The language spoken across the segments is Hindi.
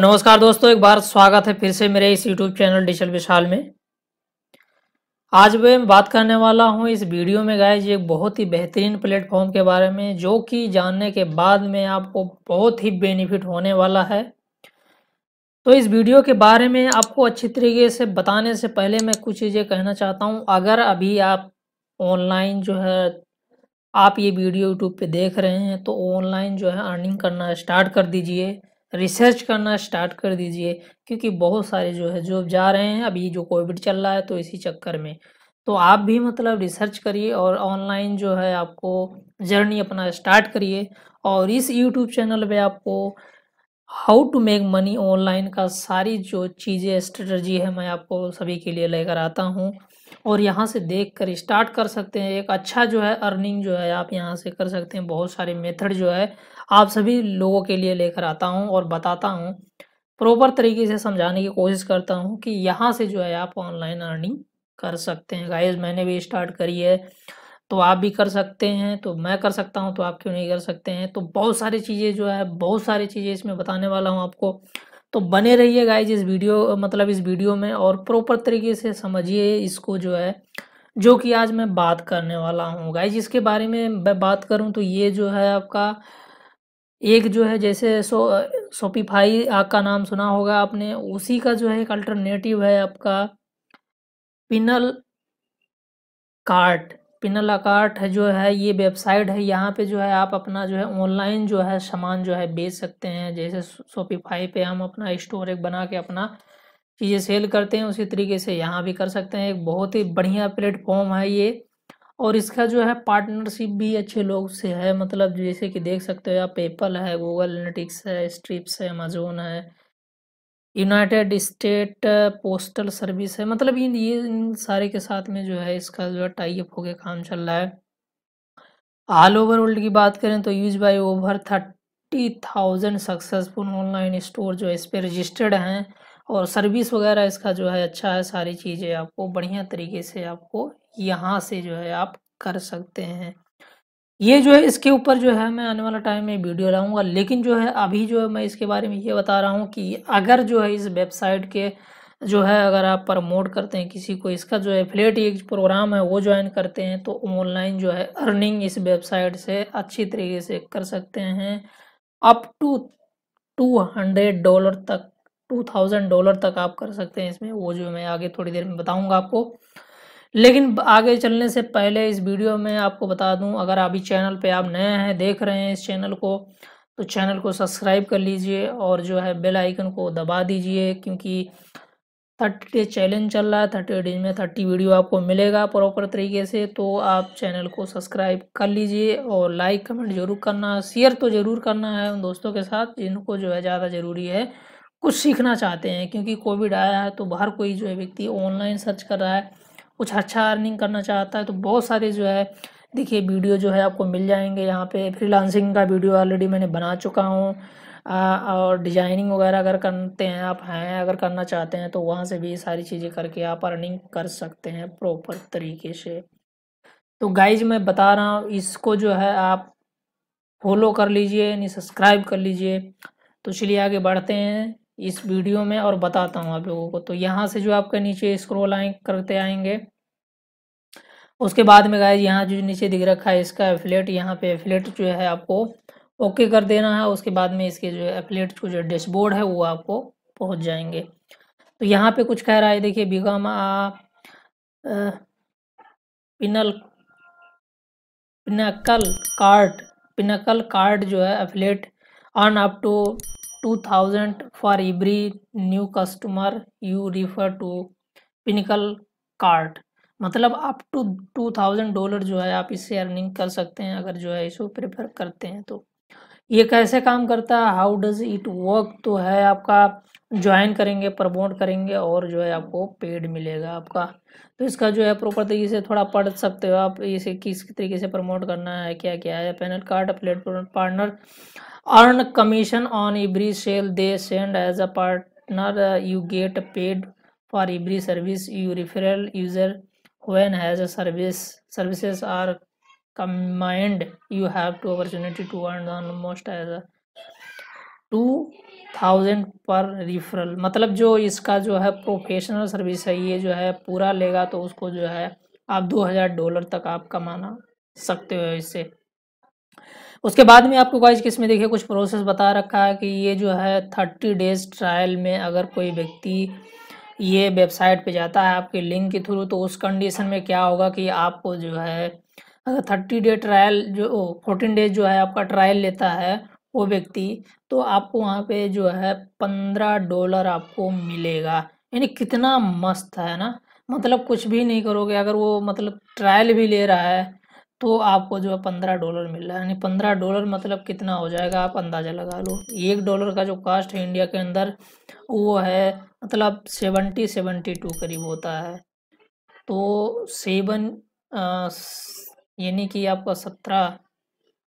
नमस्कार दोस्तों एक बार स्वागत है फिर से मेरे इस यूट्यूब चैनल डिजिटल विशाल में आज मैं बात करने वाला हूं इस वीडियो में गाय एक बहुत ही बेहतरीन प्लेटफॉर्म के बारे में जो कि जानने के बाद में आपको बहुत ही बेनिफिट होने वाला है तो इस वीडियो के बारे में आपको अच्छी तरीके से बताने से पहले मैं कुछ चीज़ें कहना चाहता हूँ अगर अभी आप ऑनलाइन जो है आप ये वीडियो यूट्यूब पर देख रहे हैं तो ऑनलाइन जो है अर्निंग करना स्टार्ट कर दीजिए रिसर्च करना स्टार्ट कर दीजिए क्योंकि बहुत सारे जो है जो जा रहे हैं अभी जो कोविड चल रहा है तो इसी चक्कर में तो आप भी मतलब रिसर्च करिए और ऑनलाइन जो है आपको जर्नी अपना स्टार्ट करिए और इस यूट्यूब चैनल पे आपको how to make money online का सारी जो चीज़ें स्ट्रेटजी है मैं आपको सभी के लिए लेकर आता हूँ और यहाँ से देख कर स्टार्ट कर सकते हैं एक अच्छा जो है अर्निंग जो है आप यहाँ से कर सकते हैं बहुत सारे मेथड जो है आप सभी लोगों के लिए लेकर आता हूँ और बताता हूँ प्रॉपर तरीके से समझाने की कोशिश करता हूँ कि यहाँ से जो है आप ऑनलाइन अर्निंग कर सकते हैं गाइज मैंने भी स्टार्ट करी है तो आप भी कर सकते हैं तो मैं कर सकता हूँ तो आप क्यों नहीं कर सकते हैं तो बहुत सारी चीज़ें जो है बहुत सारी चीज़ें इसमें बताने वाला हूँ आपको तो बने रहिए गाइज इस वीडियो मतलब इस वीडियो में और प्रॉपर तरीके से समझिए इसको जो है जो कि आज मैं बात करने वाला हूँ गाइज इसके बारे में मैं बात करूँ तो ये जो है आपका एक जो है जैसे सो सोपीफाई का नाम सुना होगा आपने उसी का जो है एक अल्टरनेटिव है आपका पिनल कार्ट पिनल कार्ट है जो है ये वेबसाइट है यहाँ पे जो है आप अपना जो है ऑनलाइन जो है सामान जो है बेच सकते हैं जैसे सोपीफाई पे हम अपना स्टोर एक बना के अपना चीज़ें सेल करते हैं उसी तरीके से यहाँ भी कर सकते हैं एक बहुत ही बढ़िया प्लेटफॉर्म है ये और इसका जो है पार्टनरशिप भी अच्छे लोग से है मतलब जैसे कि देख सकते हो आप पेपल है गूगल एनेटिक्स है स्ट्रिप्स है अमेजोन है यूनाइटेड स्टेट पोस्टल सर्विस है मतलब इन ये इन सारे के साथ में जो है इसका जो है टाइप होकर काम चल रहा है ऑल ओवर वर्ल्ड की बात करें तो used by over thirty thousand successful online store जो है इस पर रजिस्टर्ड हैं और सर्विस वगैरह इसका जो है अच्छा है सारी चीज़ें आपको बढ़िया तरीके से आपको यहाँ से जो है आप कर सकते हैं ये जो है इसके ऊपर जो है मैं आने वाला टाइम में वीडियो लाऊंगा लेकिन जो है अभी जो है मैं इसके बारे में ये बता रहा हूँ कि अगर जो है इस वेबसाइट के जो है अगर आप प्रमोट करते हैं किसी को इसका जो है फ्लेट एक प्रोग्राम है वो ज्वाइन करते हैं तो ऑनलाइन जो है अर्निंग इस वेबसाइट से अच्छी तरीके से कर सकते हैं up to two hundred dollar तक टू थाउजेंड डॉलर तक आप कर सकते हैं इसमें वो जो मैं आगे थोड़ी देर में बताऊंगा आपको लेकिन आगे चलने से पहले इस वीडियो में आपको बता दूं अगर अभी चैनल पे आप नए हैं देख रहे हैं इस चैनल को तो चैनल को सब्सक्राइब कर लीजिए और जो है बेल आइकन को दबा दीजिए क्योंकि थर्टी डे चैलेंज चल रहा है थर्टी डेज में थर्टी वीडियो आपको मिलेगा प्रॉपर तरीके से तो आप चैनल को सब्सक्राइब कर लीजिए और लाइक कमेंट जरूर करना शेयर तो ज़रूर करना है उन दोस्तों के साथ जिनको जो है ज़्यादा ज़रूरी है कुछ सीखना चाहते हैं क्योंकि कोविड आया है तो बाहर कोई जो है व्यक्ति ऑनलाइन सर्च कर रहा है कुछ अच्छा अर्निंग करना चाहता है तो बहुत सारे जो है देखिए वीडियो जो है आपको मिल जाएंगे यहाँ पे फ्रीलांसिंग का वीडियो ऑलरेडी मैंने बना चुका हूँ और डिजाइनिंग वगैरह अगर करते हैं आप हैं अगर करना चाहते हैं तो वहाँ से भी सारी चीज़ें करके आप अर्निंग कर सकते हैं प्रॉपर तरीके से तो गाइज मैं बता रहा हूँ इसको जो है आप फॉलो कर लीजिए यानी सब्सक्राइब कर लीजिए तो चलिए आगे बढ़ते हैं इस वीडियो में और बताता हूँ आप लोगों को तो यहाँ से जो आपके नीचे स्क्रोल आए करते आएंगे उसके बाद में गाय यहाँ जो नीचे दिख रखा है इसका एफिलेट यहाँ पे एफिलेट जो है आपको ओके कर देना है उसके बाद में इसके जो एफिलेट को जो डैशबोर्ड है वो आपको पहुँच जाएंगे तो यहाँ पे कुछ कह रहा है देखिए बिगम पिनल पिनकल कार्ड पिनकल कार्ड जो है affiliate on up to two thousand for every new customer you refer to Pinnacle card मतलब up to two thousand dollar जो है आप इससे अर्निंग कर सकते हैं अगर जो है इसको प्रेफर करते हैं तो ये कैसे काम करता है हाउ डज इट वर्क तो है आपका ज्वाइन करेंगे प्रमोट करेंगे और जो है आपको पेड मिलेगा आपका तो इसका जो है प्रॉपर तरीके से थोड़ा पढ़ सकते हो आप इसे किस तरीके से प्रमोट करना है क्या क्या है panel card platform partner earn commission on every sale they send as a partner you get paid for every service you referral user when has a service services are combined you have two opportunity to earn almost as a two thousand per referral मतलब जो इसका जो है प्रोफेशनल सर्विस है ये जो है पूरा लेगा तो उसको जो है आप दो हज़ार डॉलर तक आप कमाना सकते हो इससे उसके बाद में आपको किस में देखिए कुछ प्रोसेस बता रखा है कि ये जो है थर्टी डेज ट्रायल में अगर कोई व्यक्ति ये वेबसाइट पे जाता है आपके लिंक के थ्रू तो उस कंडीशन में क्या होगा कि आपको जो है अगर अच्छा, थर्टी डे ट्रायल जो फोर्टीन डेज जो है आपका ट्रायल लेता है वो व्यक्ति तो आपको वहाँ पे जो है पंद्रह डॉलर आपको मिलेगा यानी कितना मस्त है ना मतलब कुछ भी नहीं करोगे अगर वो मतलब ट्रायल भी ले रहा है तो आपको जो है पंद्रह डॉलर मिल रहा है यानी पंद्रह डॉलर मतलब कितना हो जाएगा आप अंदाज़ा लगा लो एक डॉलर का जो कास्ट है इंडिया के अंदर वो है मतलब सेवेंटी सेवेंटी टू करीब होता है तो सेवन यानी कि आपका सत्रह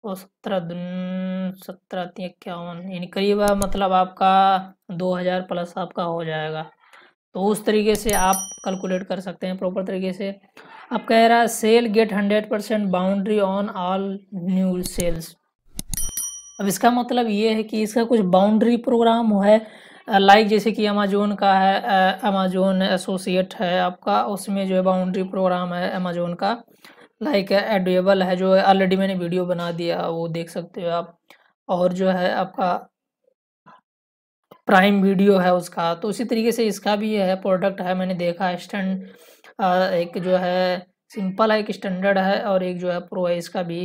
और सत्रह सत्रह तीन इक्यावन यानी करीब मतलब आपका दो हज़ार प्लस आपका हो जाएगा तो उस तरीके से आप कैलकुलेट कर सकते हैं प्रॉपर तरीके से अब कह रहा है sale get hundred percent boundary on all new sales अब इसका मतलब ये है कि इसका कुछ बाउंड्री प्रोग्राम है लाइक जैसे कि अमेजोन का है अमेजोन एसोसिएट है आपका उसमें जो है बाउंड्री प्रोग्राम है अमेजोन का लाइक एडेबल है जो है ऑलरेडी मैंने वीडियो बना दिया वो देख सकते हो आप और जो है आपका प्राइम वीडियो है उसका तो उसी तरीके से इसका भी है प्रोडक्ट है मैंने देखा स्टैंड एक जो है सिंपल है एक स्टैंडर्ड है और एक जो है प्रो है इसका भी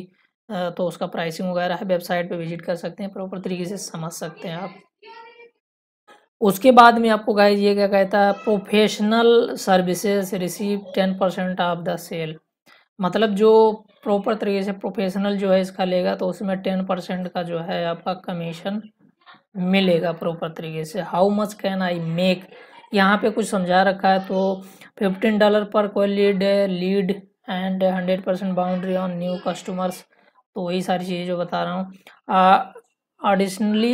तो उसका प्राइसिंग वगैरह है वेबसाइट पे विजिट कर सकते हैं प्रॉपर तरीके से समझ सकते हैं आप उसके बाद में आपको गाइज ये क्या कहता है professional services receive ten percent of the sale मतलब जो प्रॉपर तरीके से प्रोफेशनल जो है इसका लेगा तो उसमें टेन परसेंट का जो है आपका कमीशन मिलेगा प्रॉपर तरीके से how much can I make यहाँ पे कुछ समझा रखा है तो फिफ्टीन डॉलर पर कोई lead lead and hundred percent boundary on new customers तो वही सारी चीज़ें जो बता रहा हूँ additionally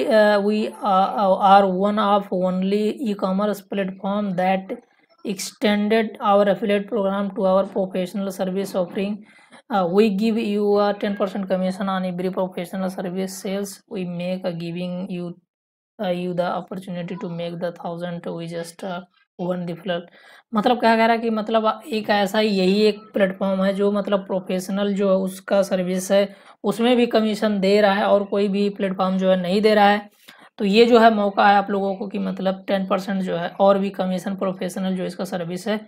we are one of only e commerce platform that extended our affiliate program to our professional service offering uh, we give you a 10% commission on every professional service sales we make a uh, giving you uh, you the opportunity to make the thousand we just uh, one डिफलर मतलब क्या कह रहा है कि मतलब एक ऐसा यही एक प्लेटफॉर्म है जो मतलब प्रोफेशनल जो है उसका सर्विस है उसमें भी कमीशन दे रहा है और कोई भी प्लेटफॉर्म जो है नहीं दे रहा है तो ये जो है मौका है आप लोगों को कि मतलब टेन परसेंट जो है और भी कमीशन प्रोफेशनल जो इसका सर्विस है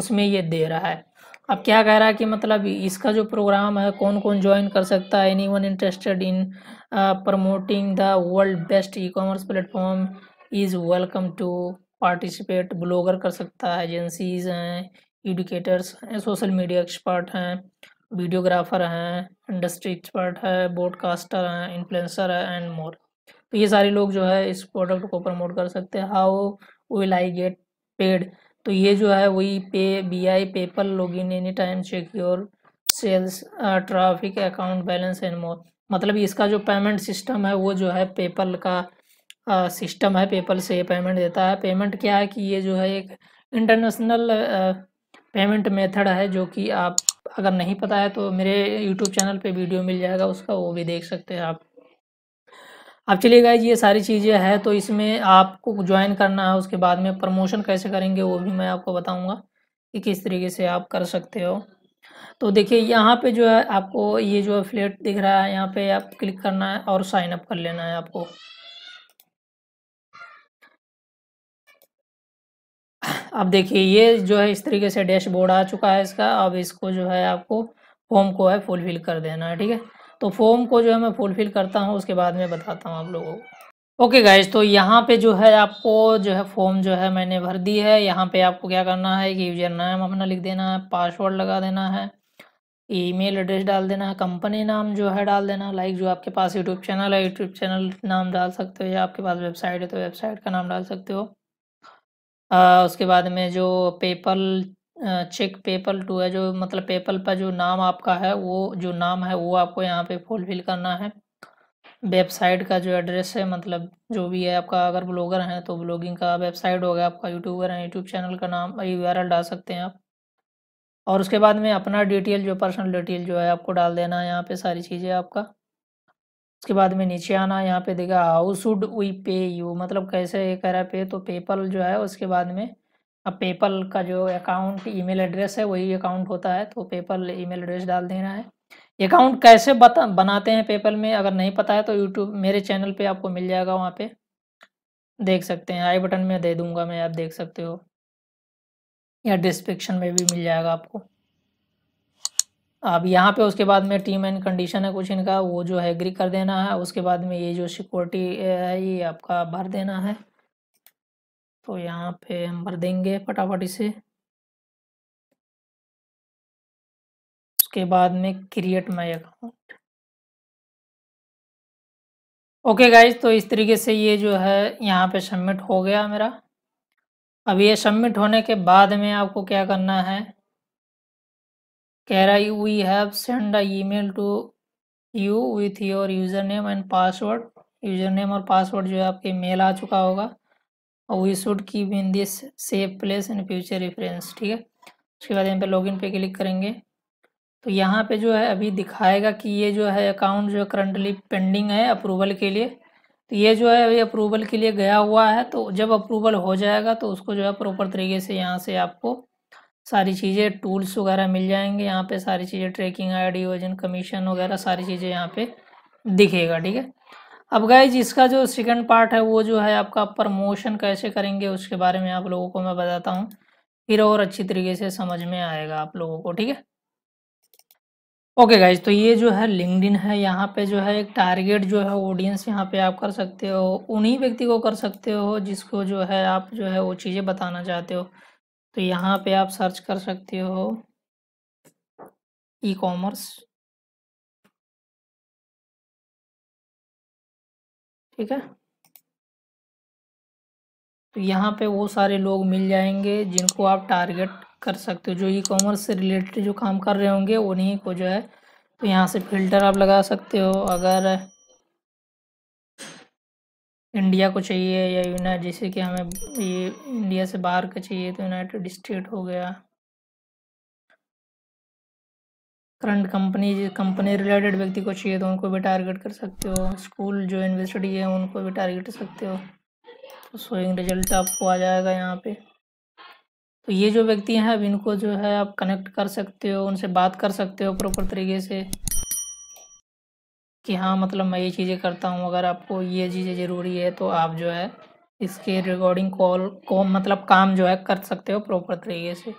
उसमें ये दे रहा है अब क्या कह रहा है कि मतलब इसका जो प्रोग्राम है कौन कौन ज्वाइन कर सकता है anyone interested in promoting the world best e commerce platform is welcome to participate blogger कर सकता है एजेंसीज हैं एडुकेटर्स हैं सोशल मीडिया एक्सपर्ट हैं वीडियोग्राफर हैं इंडस्ट्री एक्सपर्ट है ब्रॉडकास्टर हैं इन्फ्लुएंसर है एंड मोर तो ये सारे लोग जो है इस प्रोडक्ट को प्रमोट कर सकते हैं how will I get paid तो ये जो है वही pay by PayPal log in any time check your sales traffic account balance and more मतलब इसका जो पेमेंट सिस्टम है वो जो है पेपल का सिस्टम uh, है पेपल से ये पेमेंट देता है पेमेंट क्या है कि ये जो है एक इंटरनेशनल पेमेंट मेथड है जो कि आप अगर नहीं पता है तो मेरे यूट्यूब चैनल पे वीडियो मिल जाएगा उसका वो भी देख सकते हैं आप अब चलिए गाइज ये सारी चीज़ें हैं तो इसमें आपको ज्वाइन करना है उसके बाद में प्रमोशन कैसे करेंगे वो भी मैं आपको बताऊँगा कि किस तरीके से आप कर सकते हो तो देखिए यहाँ पे जो है आपको ये जो फ्लेट दिख रहा है यहाँ पे आप क्लिक करना है और साइन अप कर लेना है आपको अब देखिए ये जो है इस तरीके से डैशबोर्ड आ चुका है इसका अब इसको जो है आपको फॉर्म को है फुलफिल कर देना है ठीक है तो फॉर्म को जो है मैं फुलफ़िल करता हूँ उसके बाद में बताता हूँ आप लोगों को ओके गाइज तो यहाँ पे जो है आपको जो है फॉर्म जो है मैंने भर दी है यहाँ पे आपको क्या करना है कि यूजर नाम अपना लिख देना है पासवर्ड लगा देना है ईमेल एड्रेस डाल देना है कंपनी नाम जो है डाल देना लाइक जो आपके पास यूट्यूब चैनल है यूट्यूब चैनल नाम डाल सकते हो या आपके पास वेबसाइट है तो वेबसाइट का नाम डाल सकते हो आ, उसके बाद में जो पेपल चेक पेपल टू है जो मतलब पेपल पर जो नाम आपका है वो जो नाम है वो आपको यहाँ पे फुलफिल करना है वेबसाइट का जो एड्रेस है मतलब जो भी है आपका अगर ब्लॉगर हैं तो ब्लॉगिंग का वेबसाइट हो गया आपका यूट्यूबर है यूट्यूब चैनल का नाम यू डाल सकते हैं आप और उसके बाद में अपना डिटेल जो पर्सनल डिटेल जो है आपको डाल देना है यहाँ पे सारी चीज़ें आपका उसके बाद में नीचे आना यहाँ पे देगा how should we pay you मतलब कैसे करा कह रहा है पे तो पेपल जो है उसके बाद में अब पेपल का जो अकाउंट ईमेल एड्रेस है वही अकाउंट होता है तो पेपल ईमेल एड्रेस डाल देना है अकाउंट कैसे बता बनाते हैं पेपल में अगर नहीं पता है तो यूट्यूब मेरे चैनल पे आपको मिल जाएगा वहाँ पे देख सकते हैं आई बटन में दे दूंगा मैं आप देख सकते हो या डिस्क्रिप्शन में भी मिल जाएगा आपको अब यहाँ पे उसके बाद में टीम एंड कंडीशन है कुछ इनका वो जो है एग्री कर देना है उसके बाद में ये जो सिक्योरिटी है ये आपका भर देना है तो यहाँ पे हम भर देंगे फटाफट इसे उसके बाद में create my account okay guys तो इस तरीके से ये जो है यहाँ पे सबमिट हो गया मेरा अब ये सबमिट होने के बाद में आपको क्या करना है कह रहा है we have send a email to you with your user name and password user name और पासवर्ड जो है आपके मेल आ चुका होगा we should key in this safe place in future reference ठीक है उसके बाद यहाँ पे लॉगिन पे क्लिक करेंगे तो यहाँ पे जो है अभी दिखाएगा कि ये जो है अकाउंट जो करंटली पेंडिंग है अप्रूवल के लिए तो ये जो है अभी अप्रूवल के लिए गया हुआ है तो जब अप्रूवल हो जाएगा तो उसको जो है प्रॉपर तरीके से यहाँ से आपको सारी चीज़ें टूल्स वगैरह मिल जाएंगे यहाँ पे सारी चीज़ें ट्रैकिंग आई डी वजन कमीशन वगैरह सारी चीज़ें यहाँ पे दिखेगा ठीक है अब गाइज इसका जो सेकंड पार्ट है वो जो है आपका प्रमोशन कैसे करेंगे उसके बारे में आप लोगों को मैं बताता हूँ फिर और अच्छी तरीके से समझ में आएगा आप लोगों को ठीक है ओके गाइज तो ये जो है लिंकड है यहाँ पे जो है एक टारगेट जो है ऑडियंस यहाँ पे आप कर सकते हो उन्हीं व्यक्ति को कर सकते हो जिसको जो है आप जो है वो चीज़ें बताना चाहते हो तो यहाँ पे आप सर्च कर सकते हो ई कॉमर्स ठीक है तो यहाँ पे वो सारे लोग मिल जाएंगे जिनको आप टारगेट कर सकते हो जो ई कॉमर्स से रिलेटेड जो काम कर रहे होंगे उन्हीं को जो है तो यहाँ से फिल्टर आप लगा सकते हो अगर इंडिया को चाहिए या यूनाइट जैसे कि हमें ये इंडिया से बाहर का चाहिए तो यूनाइटेड स्टेट हो गया करंट कंपनी कंपनी रिलेटेड व्यक्ति को चाहिए तो उनको भी टारगेट कर सकते हो स्कूल जो यूनिवर्सिटी है उनको भी टारगेट कर सकते हो तो सोइंग रिजल्ट आपको आ जाएगा यहाँ पे तो ये जो व्यक्ति हैं अब इनको जो है आप कनेक्ट कर सकते हो उनसे बात कर सकते हो प्रॉपर तरीके से कि हाँ मतलब मैं ये चीज़ें करता हूँ अगर आपको ये चीज़ें ज़रूरी है तो आप जो है इसके रिकॉर्डिंग कॉल को मतलब काम जो है कर सकते हो प्रॉपर तरीके से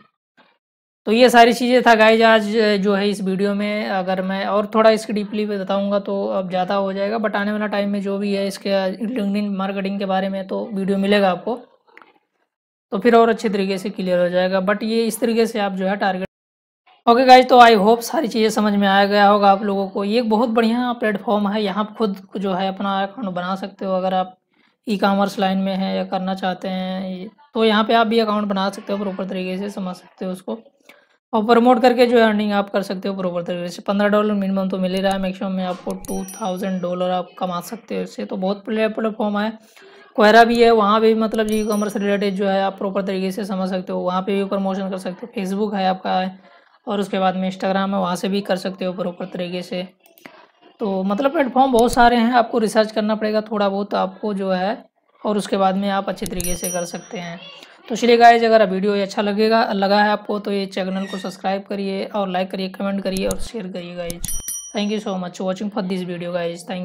तो ये सारी चीज़ें था गाइज आज जो है इस वीडियो में अगर मैं और थोड़ा इसकी डीपली पे बताऊंगा तो अब ज़्यादा हो जाएगा बट आने वाला टाइम में जो भी है इसके लिंकिन मार्केटिंग के बारे में तो वीडियो मिलेगा आपको तो फिर और अच्छे तरीके से क्लियर हो जाएगा बट ये इस तरीके से आप जो है टारगेट ओके गाइज तो आई होप सारी चीज़ें समझ में आया गया होगा आप लोगों को ये एक बहुत बढ़िया प्लेटफॉर्म है यहाँ खुद जो है अपना अकाउंट बना सकते हो अगर आप ई कामर्स लाइन में हैं या करना चाहते हैं तो यहाँ पर आप भी अकाउंट बना सकते हो प्रॉपर तरीके से समझ सकते हो उसको और प्रमोट करके जो है अर्निंग आप कर सकते हो प्रॉपर तरीके से पंद्रह डॉलर मिनिमम तो मिल ही रहा है मैक्सिमम में आपको टू थाउजेंड डॉलर आप कमा सकते हो इससे तो बहुत प्लेटफॉर्म है क्वेरा भी है वहाँ पे भी मतलब ई कॉमर्स रिलेटेड जो है आप प्रॉपर तरीके से समझ सकते हो वहाँ पे भी प्रमोशन कर सकते हो फेसबुक है आपका है और उसके बाद में इंस्टाग्राम है वहाँ से भी कर सकते हो प्रॉपर तरीके से तो मतलब प्लेटफॉर्म बहुत सारे हैं आपको रिसर्च करना पड़ेगा थोड़ा बहुत आपको जो है और उसके बाद में आप अच्छे तरीके से कर सकते हैं तो चलिए गाइज अगर वीडियो अच्छा लगेगा लगा है आपको तो ये चैनल को सब्सक्राइब करिए और लाइक करिए कमेंट करिए और शेयर करिए guys thank you so much watching for this video guys thank